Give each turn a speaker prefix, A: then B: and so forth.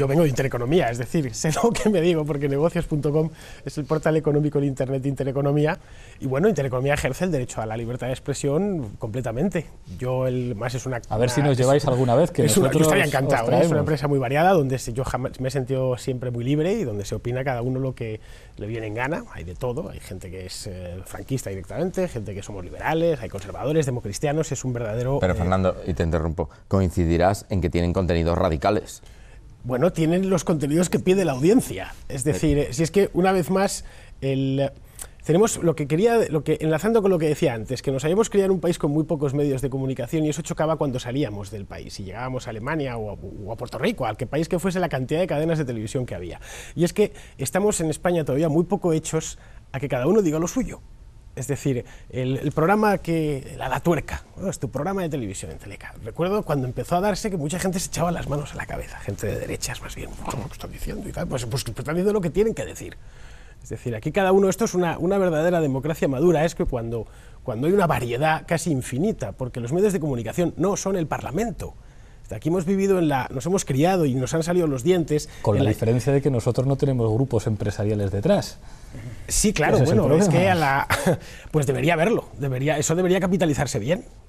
A: yo vengo de Intereconomía, es decir, sé lo que me digo porque negocios.com es el portal económico de Internet Intereconomía y bueno, Intereconomía ejerce el derecho a la libertad de expresión completamente. Yo, el más es una... A ver si nos lleváis alguna vez, que es una, yo estaría encantado. ¿eh? Es una empresa muy variada donde yo me he sentido siempre muy libre y donde se opina cada uno lo que le viene en gana. Hay de todo, hay gente que es eh, franquista directamente, gente que somos liberales, hay conservadores, democristianos, es un
B: verdadero... Pero eh, Fernando, y te interrumpo, coincidirás en que tienen contenidos radicales.
A: Bueno, tienen los contenidos que pide la audiencia. Es decir, eh, si es que una vez más eh, tenemos lo que quería, lo que, enlazando con lo que decía antes, que nos habíamos criado en un país con muy pocos medios de comunicación y eso chocaba cuando salíamos del país y llegábamos a Alemania o a, a Puerto Rico, al que país que fuese la cantidad de cadenas de televisión que había. Y es que estamos en España todavía muy poco hechos a que cada uno diga lo suyo. Es decir, el, programa que... La, la tuerca, es tu programa de televisión en Teleca. Recuerdo cuando empezó a darse que mucha gente se echaba las manos a la cabeza, gente de derechas más bien, pues, ¿cómo están diciendo? Y tal, pues, pues, pues están diciendo lo que tienen que decir. Es decir, aquí cada uno, esto es una, una verdadera democracia madura, es que cuando, cuando hay una variedad casi infinita, porque los medios de comunicación no son el Parlamento, Aquí hemos vivido en la, nos hemos criado y nos han salido los
C: dientes. Con la, diferencia de que nosotros no tenemos grupos empresariales detrás. Sí, claro, bueno, es, que a
A: la,
C: pues debería haberlo, debería, eso debería capitalizarse bien.